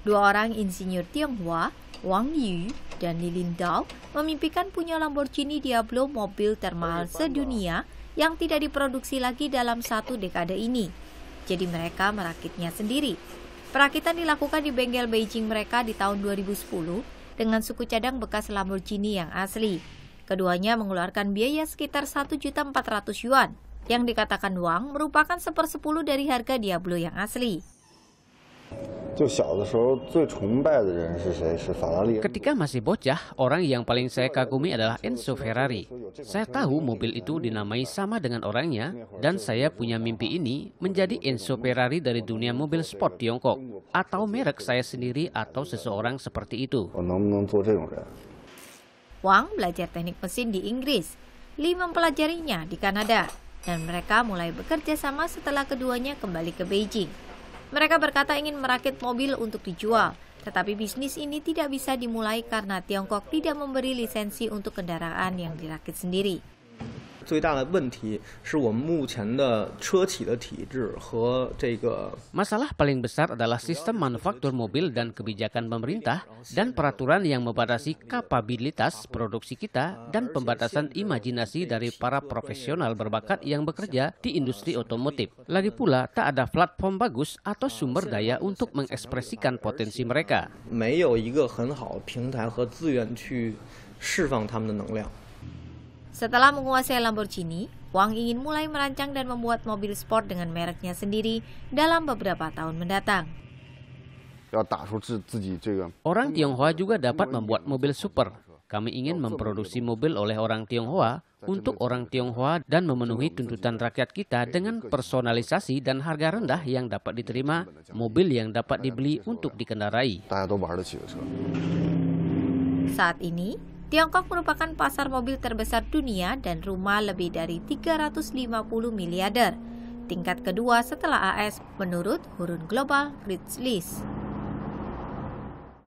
Dua orang insinyur Tionghoa, Wang Yu dan Lilin Dao, memimpikan punya Lamborghini Diablo mobil termahal sedunia yang tidak diproduksi lagi dalam satu dekade ini. Jadi mereka merakitnya sendiri. Perakitan dilakukan di bengkel Beijing mereka di tahun 2010 dengan suku cadang bekas Lamborghini yang asli. Keduanya mengeluarkan biaya sekitar 1.400 yuan, yang dikatakan Wang merupakan sepersepuluh dari harga Diablo yang asli. Ketika masih bocah, orang yang paling saya kagumi adalah Enzo Ferrari. Saya tahu mobil itu dinamai sama dengan orangnya, dan saya punya mimpi ini menjadi Enzo Ferrari dari dunia mobil sport Tiongkok, atau merek saya sendiri atau seseorang seperti itu. Oh, Wang belajar teknik mesin di Inggris, Lee mempelajarinya di Kanada, dan mereka mulai bekerja sama setelah keduanya kembali ke Beijing. Mereka berkata ingin merakit mobil untuk dijual, tetapi bisnis ini tidak bisa dimulai karena Tiongkok tidak memberi lisensi untuk kendaraan yang dirakit sendiri. 最大的问题是我们目前的车企的体制和这个。Masalah paling besar adalah sistem manufaktur mobil dan kebijakan pemerintah dan peraturan yang membatasi kapabilitas produksi kita dan pembatasan imajinasi dari para profesional berbakat yang bekerja di industri otomotif. Lagi pula tak ada platform bagus atau sumber daya untuk mengekspresikan potensi mereka. 没有一个很好的平台和资源去释放他们的能量。setelah menguasai Lamborghini, Wang ingin mulai merancang dan membuat mobil sport dengan mereknya sendiri dalam beberapa tahun mendatang. Orang Tionghoa juga dapat membuat mobil super. Kami ingin memproduksi mobil oleh orang Tionghoa untuk orang Tionghoa dan memenuhi tuntutan rakyat kita dengan personalisasi dan harga rendah yang dapat diterima, mobil yang dapat dibeli untuk dikendarai. Saat ini, Tiongkok merupakan pasar mobil terbesar dunia dan rumah lebih dari 350 miliarder. Tingkat kedua setelah AS menurut Hurun Global Rich List.